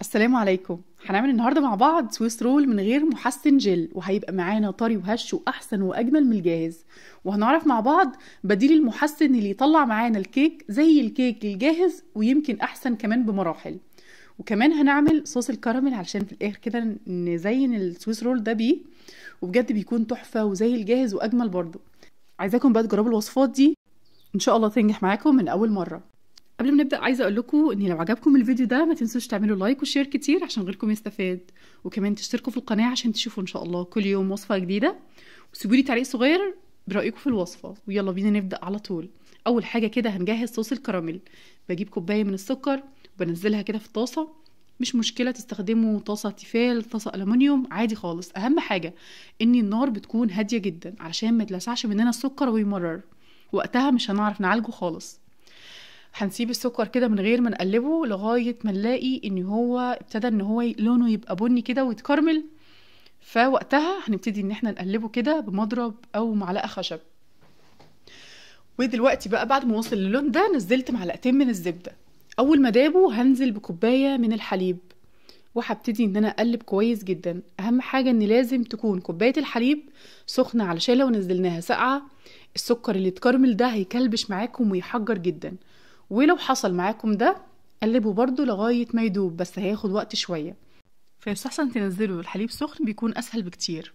السلام عليكم هنعمل النهارده مع بعض سويس رول من غير محسن جل وهيبقى معانا طري وهش واحسن واجمل من الجاهز وهنعرف مع بعض بديل المحسن اللي يطلع معانا الكيك زي الكيك الجاهز ويمكن احسن كمان بمراحل وكمان هنعمل صوص الكراميل علشان في الاخر كده نزين السويس رول ده بيه وبجد بيكون تحفه وزي الجاهز واجمل برضه عايزاكم بقى تجربوا الوصفات دي ان شاء الله تنجح معاكم من اول مره قبل ما نبدا عايزه اقول لكم ان لو عجبكم الفيديو ده ما تنسوش تعملوا لايك وشير كتير عشان غيركم يستفاد وكمان تشتركوا في القناه عشان تشوفوا ان شاء الله كل يوم وصفه جديده وسيبوا لي تعليق صغير برايكم في الوصفه ويلا بينا نبدا على طول اول حاجه كده هنجهز صوص الكراميل بجيب كوبايه من السكر وبنزلها كده في الطاسه مش مشكله تستخدموا طاسه تيفال طاسه الومنيوم عادي خالص اهم حاجه ان النار بتكون هاديه جدا علشان ما يتلسعش مننا السكر ويمرر وقتها مش هنعرف نعالجه خالص هنسيب السكر كده من غير ما نقلبه لغايه ما نلاقي ان هو ابتدى ان هو لونه يبقى بني كده ويتكرمل فوقتها هنبتدي ان احنا نقلبه كده بمضرب او معلقه خشب ودلوقتي بقى بعد ما وصل للون ده نزلت معلقتين من الزبده اول ما دابه هنزل بكوبايه من الحليب وهبتدي ان انا اقلب كويس جدا اهم حاجه ان لازم تكون كوبايه الحليب سخنه علشان لو نزلناها ساقعه السكر اللي اتكرمل ده هيكلبش معاكم ويحجر جدا ولو حصل معاكم ده قلبوا برضو لغاية ما يدوب بس هياخد وقت شوية فيستحسن تنزلوا الحليب سخن بيكون أسهل بكتير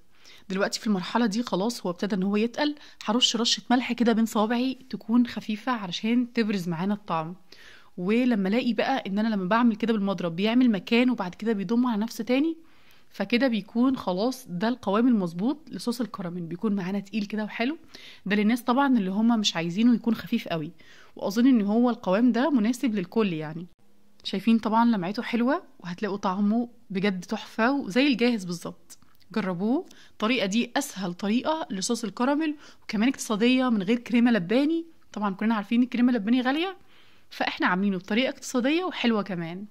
دلوقتي في المرحلة دي خلاص هو ابتدى ان هو يتقل هرش رشة ملح كده بين صوابعي تكون خفيفة علشان تبرز معانا الطعم ولما الاقي بقى ان انا لما بعمل كده بالمضرب بيعمل مكان وبعد كده بيضم على نفسه تاني فكده بيكون خلاص ده القوام المظبوط لصوص الكراميل بيكون معانا تقيل كده وحلو ده للناس طبعا اللي هم مش عايزينه يكون خفيف قوي واظن ان هو القوام ده مناسب للكل يعني شايفين طبعا لمعته حلوه وهتلاقوا طعمه بجد تحفه وزي الجاهز بالظبط جربوه الطريقه دي اسهل طريقه لصوص الكراميل وكمان اقتصاديه من غير كريمه لباني طبعا كلنا عارفين الكريمه اللباني غاليه فاحنا عاملينه بطريقه اقتصاديه وحلوه كمان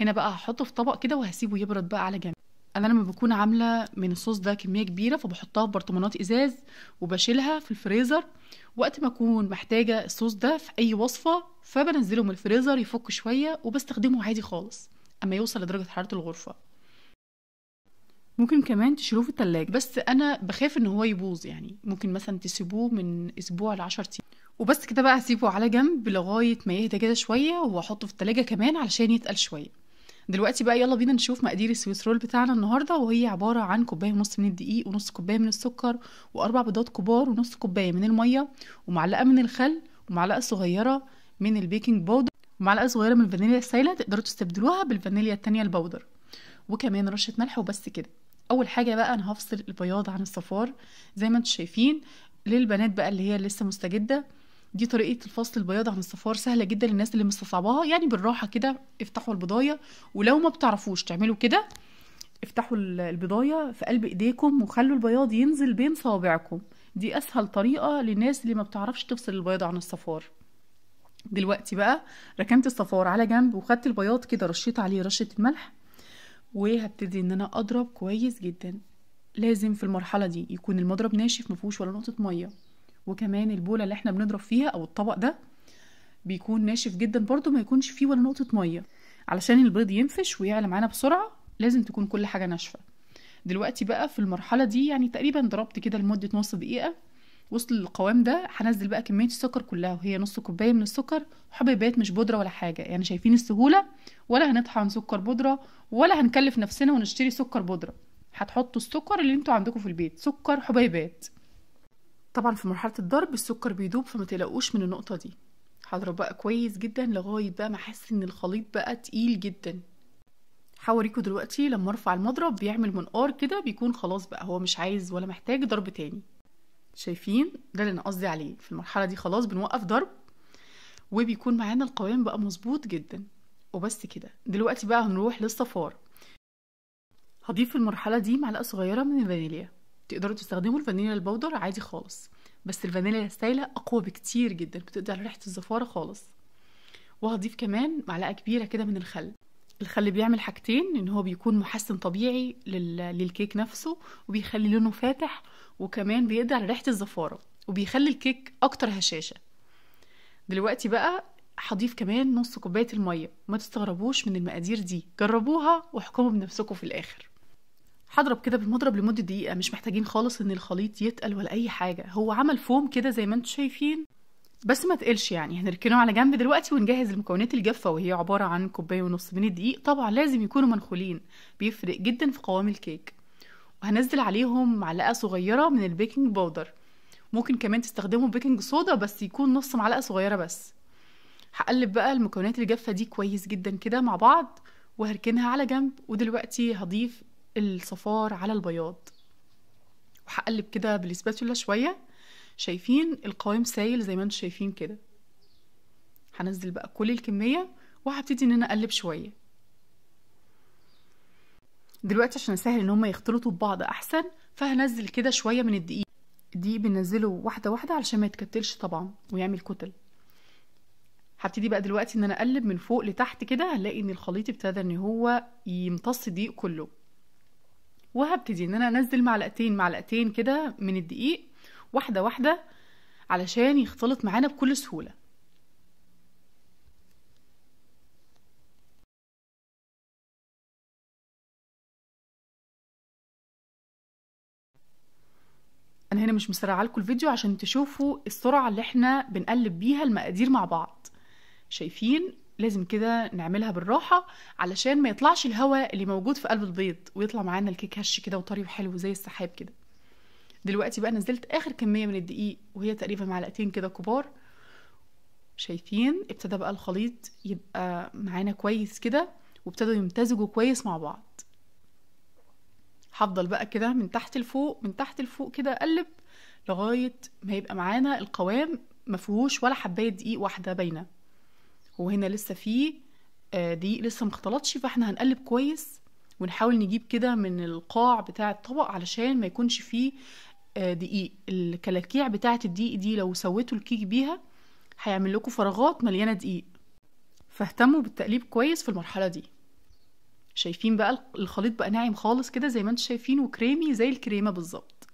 هنا بقى هحطه في طبق كده وهسيبه يبرد بقى على جنب انا لما بكون عامله من الصوص ده كميه كبيره فبحطها في برطمانات ازاز وبشيلها في الفريزر وقت ما اكون محتاجه الصوص ده في اي وصفه فبنزله من الفريزر يفك شويه وبستخدمه عادي خالص اما يوصل لدرجه حراره الغرفه ممكن كمان تشيلوه في التلاجة بس انا بخاف ان هو يبوظ يعني ممكن مثلا تسيبوه من اسبوع لعشر ايام وبس كده بقى هسيبه على جنب لغايه ما يهدى كده شويه واحطه في التلاجة كمان علشان يتقل شويه دلوقتي بقى يلا بينا نشوف مقادير السويس رول بتاعنا النهارده وهي عباره عن كوبايه ونص من الدقيق ونص كوبايه من السكر واربع بيضات كبار ونص كوبايه من الميه ومعلقه من الخل ومعلقه صغيره من البيكنج باودر ومعلقه صغيره من الفانيليا السايله تقدروا تستبدلوها بالفانيليا التانية البودر وكمان رشه ملح وبس كده اول حاجه بقى انا هفصل البياض عن الصفار زي ما انتم شايفين للبنات بقى اللي هي لسه مستجده دي طريقه الفصل البياض عن الصفار سهله جدا للناس اللي مستصعباها يعني بالراحه كده افتحوا البضايه ولو ما بتعرفوش تعملوا كده افتحوا البضايه في قلب ايديكم وخلوا البياض ينزل بين صوابعكم دي اسهل طريقه للناس اللي ما بتعرفش تفصل البياض عن الصفار دلوقتي بقى ركنت الصفار على جنب وخدت البياض كده رشيت عليه رشه الملح وهبتدي ان انا اضرب كويس جدا لازم في المرحله دي يكون المضرب ناشف ما ولا نقطه ميه وكمان البوله اللي احنا بنضرب فيها او الطبق ده بيكون ناشف جدا برده ما يكونش فيه ولا نقطه ميه علشان البيض ينفش ويعلى معانا بسرعه لازم تكون كل حاجه ناشفه دلوقتي بقى في المرحله دي يعني تقريبا ضربت كده لمده نص دقيقه وصل للقوام ده هنزل بقى كميه السكر كلها وهي نص كوبايه من السكر حبيبات مش بودره ولا حاجه يعني شايفين السهوله ولا هنطحن سكر بودره ولا هنكلف نفسنا ونشتري سكر بودره هتحطوا السكر اللي انتوا عندكم في البيت سكر حبيبات طبعا في مرحلة الضرب السكر بيدوب فما تقلقوش من النقطة دي هضرب بقى كويس جدا لغاية بقى ما احس ان الخليط بقى تقيل جدا هوريكوا دلوقتي لما ارفع المضرب بيعمل منقار كده بيكون خلاص بقى هو مش عايز ولا محتاج ضرب تاني شايفين ده اللي انا قصدي عليه في المرحلة دي خلاص بنوقف ضرب وبيكون معانا القوام بقى مظبوط جدا وبس كده دلوقتي بقى هنروح للصفار هضيف المرحلة دي معلقة صغيرة من الفانيليا تقدروا تستخدموا الفانيليا البودر عادي خالص بس الفانيليا السايله اقوى بكتير جدا بتقضي على ريحه الزفاره خالص وهضيف كمان معلقه كبيره كده من الخل الخل بيعمل حاجتين ان هو بيكون محسن طبيعي لل... للكيك نفسه وبيخلي لونه فاتح وكمان بيقضي على ريحه الزفاره وبيخلي الكيك اكتر هشاشه دلوقتي بقى هضيف كمان نص كوبايه الميه ما تستغربوش من المقادير دي جربوها واحكموا بنفسكم في الاخر هضرب كده بالمضرب لمدة دقيقة مش محتاجين خالص ان الخليط يتقل ولا اي حاجة هو عمل فوم كده زي ما انتم شايفين بس ما تقلش يعني هنركنه على جنب دلوقتي ونجهز المكونات الجافة وهي عبارة عن كوباية ونص من الدقيق طبعا لازم يكونوا منخولين بيفرق جدا في قوام الكيك وهنزل عليهم معلقة صغيرة من البيكنج باودر ممكن كمان تستخدموا بيكنج صودا بس يكون نص معلقة صغيرة بس هقلب بقى المكونات الجافة دي كويس جدا كده مع بعض وهركنها على جنب ودلوقتي هضيف الصفار على البياض وهقلب كده بالسباتولا شوية شايفين القوام سايل زي ما انتم شايفين كده هنزل بقى كل الكمية وهبتدي ان انا اقلب شوية دلوقتي عشان اسهل ان هما يختلطوا ببعض احسن فهنزل كده شوية من الدقيق دي بنزله واحدة واحدة علشان ما يتكتلش طبعا ويعمل كتل هبتدي بقى دلوقتي ان انا اقلب من فوق لتحت كده هنلاقي ان الخليط ابتدى ان هو يمتص الدقيق كله وهبتدي ان انا انزل معلقتين معلقتين كده من الدقيق واحده واحده علشان يختلط معانا بكل سهوله انا هنا مش مسرعه لكم الفيديو عشان تشوفوا السرعه اللي احنا بنقلب بيها المقادير مع بعض شايفين لازم كده نعملها بالراحة علشان ما يطلعش الهواء اللي موجود في قلب البيض ويطلع معانا الكيك هش كده وطري وحلو زي السحاب كده دلوقتي بقى نزلت اخر كمية من الدقيق وهي تقريبا معلقتين كده كبار شايفين ابتدى بقى الخليط يبقى معانا كويس كده وابتدوا يمتزجوا كويس مع بعض هفضل بقى كده من تحت لفوق من تحت لفوق كده اقلب لغايه ما يبقى معانا القوام مفيهوش ولا حبايه دقيق واحده باينه هو هنا لسه فيه آه، دقيق لسه مختلطش فاحنا هنقلب كويس ونحاول نجيب كده من القاع بتاع الطبق علشان ما يكونش فيه آه، دقيق الكلاكيع بتاعه الدقيق دي لو سويتوا الكيك بيها هيعمل لكم فراغات مليانه دقيق فاهتموا بالتقليب كويس في المرحله دي شايفين بقى الخليط بقى ناعم خالص كده زي ما انتم شايفين وكريمي زي الكريمه بالظبط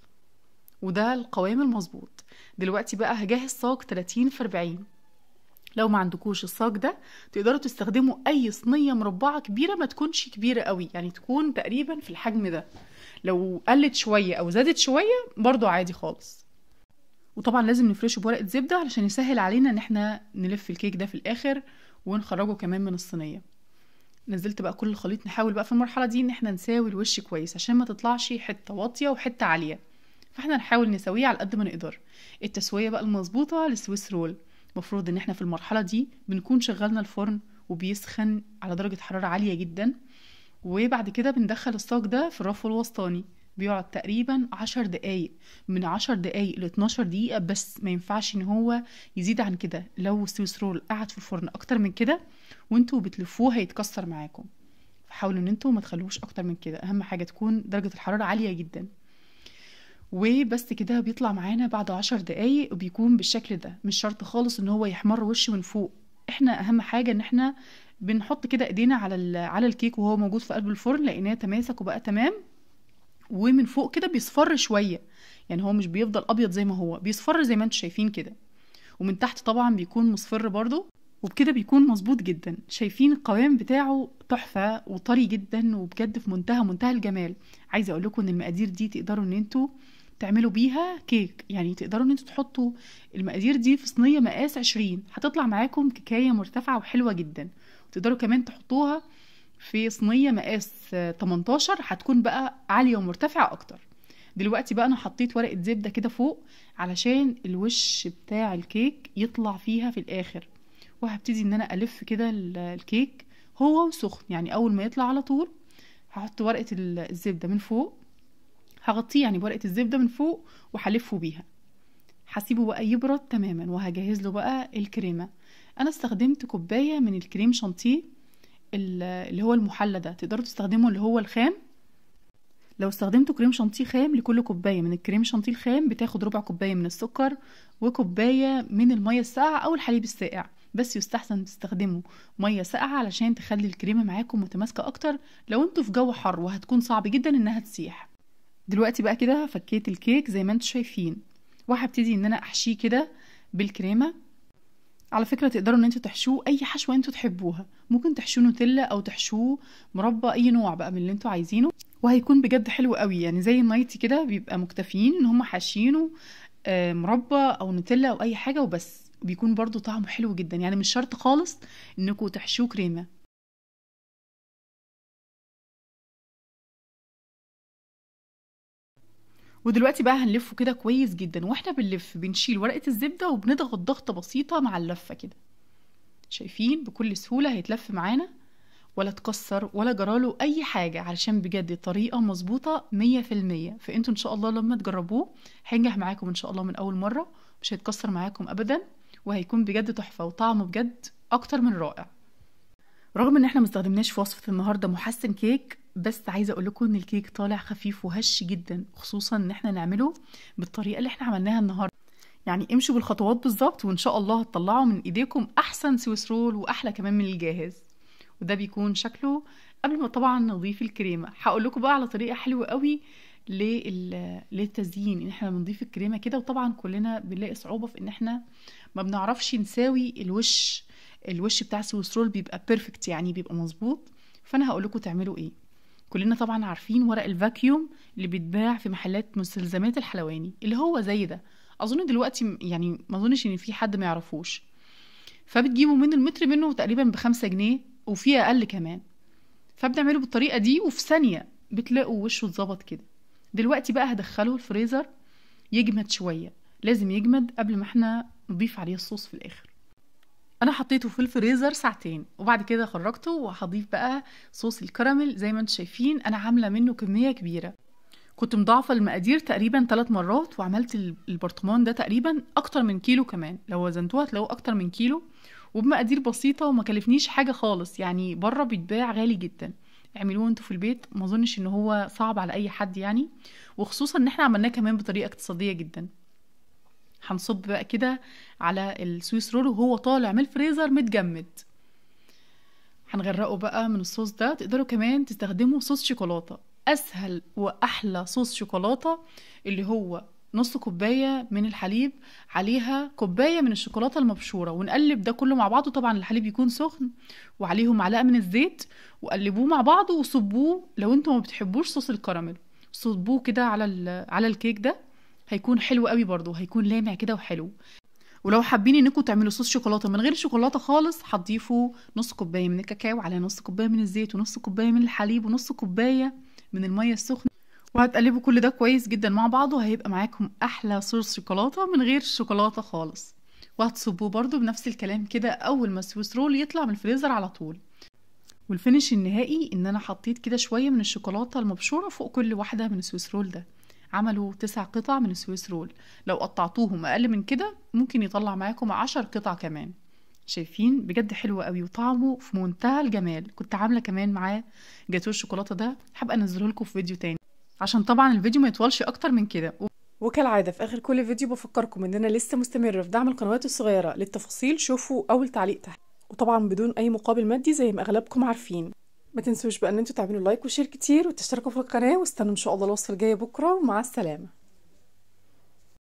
وده القوام المظبوط دلوقتي بقى هجهز صاج 30 في 40 لو ما عندكوش الصاج ده تقدروا تستخدموا اي صينيه مربعه كبيره ما تكونش كبيره قوي يعني تكون تقريبا في الحجم ده لو قلت شويه او زادت شويه برضو عادي خالص وطبعا لازم نفرشه بورقه زبده علشان يسهل علينا ان احنا نلف الكيك ده في الاخر ونخرجه كمان من الصينيه نزلت بقى كل الخليط نحاول بقى في المرحله دي ان احنا نساوي الوش كويس عشان ما تطلعش حته واطيه وحته عاليه فاحنا نحاول نسويه على قد ما نقدر التسويه بقى المظبوطه للسويس رول المفروض ان احنا في المرحله دي بنكون شغلنا الفرن وبيسخن على درجه حراره عاليه جدا وبعد كده بندخل الصاج ده في الرف الوسطاني بيقعد تقريبا عشر دقايق من عشر دقايق ل 12 دقيقة بس ما ينفعش ان هو يزيد عن كده لو السويس رول قعد في الفرن اكتر من كده وانتوا بتلفوه هيتكسر معاكم فحاولوا ان انتوا ما تخلوش اكتر من كده اهم حاجة تكون درجة الحرارة عالية جدا وبس كده بيطلع معانا بعد عشر دقايق وبيكون بالشكل ده مش شرط خالص ان هو يحمر وش من فوق احنا اهم حاجة ان احنا بنحط كده ايدينا على على الكيك وهو موجود في قلب الفرن لقيناه تماسك وبقى تمام ومن فوق كده بيصفر شوية يعني هو مش بيفضل ابيض زي ما هو بيصفر زي ما انتم شايفين كده ومن تحت طبعا بيكون مصفر برضو وبكده بيكون مظبوط جدا شايفين القوام بتاعه تحفة وطري جدا وبجد في منتهى منتهى الجمال عايزة اقول لكم ان المقادير دي تقدروا ان انتوا تعملوا بيها كيك يعني تقدروا ان انتوا تحطوا المقادير دي في صينيه مقاس 20 هتطلع معاكم كيكايه مرتفعه وحلوه جدا وتقدروا كمان تحطوها في صينيه مقاس 18 هتكون بقى عاليه ومرتفعه اكتر دلوقتي بقى انا حطيت ورقه زبده كده فوق علشان الوش بتاع الكيك يطلع فيها في الاخر وهبتدي ان انا الف كده الكيك هو وسخن يعني اول ما يطلع على طول هحط ورقه الزبده من فوق هغطيه يعني بورقه الزبده من فوق وهلفه بيها هسيبه بقى يبرد تماما وهجهز له بقى الكريمه انا استخدمت كوبايه من الكريم شانتيه اللي هو المحلى ده تقدروا تستخدموا اللي هو الخام لو استخدمتوا كريم شانتيه خام لكل كوبايه من الكريم شانتيه الخام بتاخد ربع كوبايه من السكر وكوبايه من الميه الساقعه او الحليب الساقع بس يستحسن تستخدموا ميه ساقعه علشان تخلي الكريمه معاكم متماسكه اكتر لو انتوا في جو حر وهتكون صعب جدا انها تسيح دلوقتي بقى كده فكيت الكيك زي ما انتوا شايفين وهبتدي ان انا احشيه كده بالكريمه على فكره تقدروا ان انتوا تحشوه اي حشوه انتوا تحبوها ممكن تحشوه نوتيلا او تحشوه مربى اي نوع بقى من اللي انتوا عايزينه وهيكون بجد حلو قوي يعني زي النايتي كده بيبقى مكتفيين ان هم حاشينه آه، مربى او نوتيلا او اي حاجه وبس بيكون برضو طعمه حلو جدا يعني مش شرط خالص انكم تحشوه كريمه ودلوقتي بقى هنلفه كده كويس جدا واحنا بنلف بنشيل ورقة الزبدة وبنضغط ضغطة بسيطة مع اللفة كده شايفين بكل سهولة هيتلف معانا ولا اتكسر ولا جراله أي حاجة علشان بجد طريقة مظبوطة مية في المية فانتوا ان شاء الله لما تجربوه هينجح معاكم ان شاء الله من أول مرة مش هيتكسر معاكم أبدا وهيكون بجد تحفة وطعمه بجد أكتر من رائع رغم ان احنا مستخدمناش في وصفة النهاردة محسن كيك بس عايزه اقول لكم ان الكيك طالع خفيف وهش جدا خصوصا ان احنا نعمله بالطريقه اللي احنا عملناها النهارده يعني امشوا بالخطوات بالظبط وان شاء الله هتطلعوا من ايديكم احسن سويس رول واحلى كمان من الجاهز وده بيكون شكله قبل ما طبعا نضيف الكريمه هقول لكم بقى على طريقه حلوه قوي للتزيين ان احنا بنضيف الكريمه كده وطبعا كلنا بنلاقي صعوبه في ان احنا ما بنعرفش نساوي الوش الوش بتاع السويس رول بيبقى بيرفكت يعني بيبقى مظبوط فانا هقول لكم تعملوا ايه كلنا طبعا عارفين ورق الفاكيوم اللي بيتباع في محلات مستلزمات الحلواني اللي هو زي ده اظن دلوقتي يعني ما اظنش ان في حد ما يعرفوش فبتجيبه من المتر منه تقريبا بخمسة جنيه وفي اقل كمان فبنعمله بالطريقه دي وفي ثانيه بتلاقوا وشه اتظبط كده دلوقتي بقى هدخله الفريزر يجمد شويه لازم يجمد قبل ما احنا نضيف عليه الصوص في الاخر انا حطيته في الفريزر ساعتين وبعد كده خرجته وهضيف بقى صوص الكراميل زي ما انتم شايفين انا عامله منه كميه كبيره كنت مضاعفة المقادير تقريبا ثلاث مرات وعملت البرطمان ده تقريبا أكتر من كيلو كمان لو وزنتوه هتلاقوه أكتر من كيلو وبمقادير بسيطة وما كلفنيش حاجة خالص يعني بره بيتباع غالي جدا اعملوه انتوا في البيت ما اظنش ان هو صعب على اي حد يعني وخصوصا ان احنا عملناه كمان بطريقه اقتصاديه جدا هنصب بقى كده على السويس رول وهو طالع من الفريزر متجمد هنغرقه بقى من الصوص ده تقدروا كمان تستخدموا صوص شوكولاته اسهل واحلى صوص شوكولاته اللي هو نص كوبايه من الحليب عليها كوبايه من الشوكولاته المبشوره ونقلب ده كله مع بعضه طبعا الحليب يكون سخن وعليهم معلقه من الزيت وقلبوه مع بعضه وصبوه لو انتوا ما بتحبوش صوص الكراميل صبوه كده على على الكيك ده هيكون حلو قوي برضو هيكون لامع كده وحلو ولو حابين انكم تعملوا صوص شوكولاته من غير شوكولاته خالص هتضيفوا نص كوبايه من الكاكاو على نص كوبايه من الزيت ونص كوبايه من الحليب ونص كوبايه من الميه السخنه وهتقلبوا كل ده كويس جدا مع بعضه وهيبقى معاكم احلى صوص شوكولاته من غير شوكولاته خالص وهتصبوه برضو بنفس الكلام كده اول ما السويس رول يطلع من الفريزر على طول والفينش النهائي ان انا حطيت كده شويه من الشوكولاته المبشوره فوق كل واحده من السويس رول ده عملوا تسع قطع من السويس رول لو قطعتوهم أقل من كده ممكن يطلع معاكم عشر قطع كمان شايفين بجد حلو قوي وطعمه في منتهى الجمال كنت عامله كمان معاه جاتو الشوكولاته ده هبقى انزله لكم في فيديو تاني عشان طبعا الفيديو ما يطولش اكتر من كده و... وكالعادة في آخر كل فيديو بفكركم إننا لسه مستمرة في دعم القنوات الصغيرة للتفاصيل شوفوا أول تعليق تحت وطبعا بدون أي مقابل مادي زي ما أغلبكم عارفين ما تنسوش بقى ان انتوا تعملوا لايك وشير كتير وتشتركوا في القناه واستنوا ان شاء الله الوصفه الجايه بكره ومع السلامه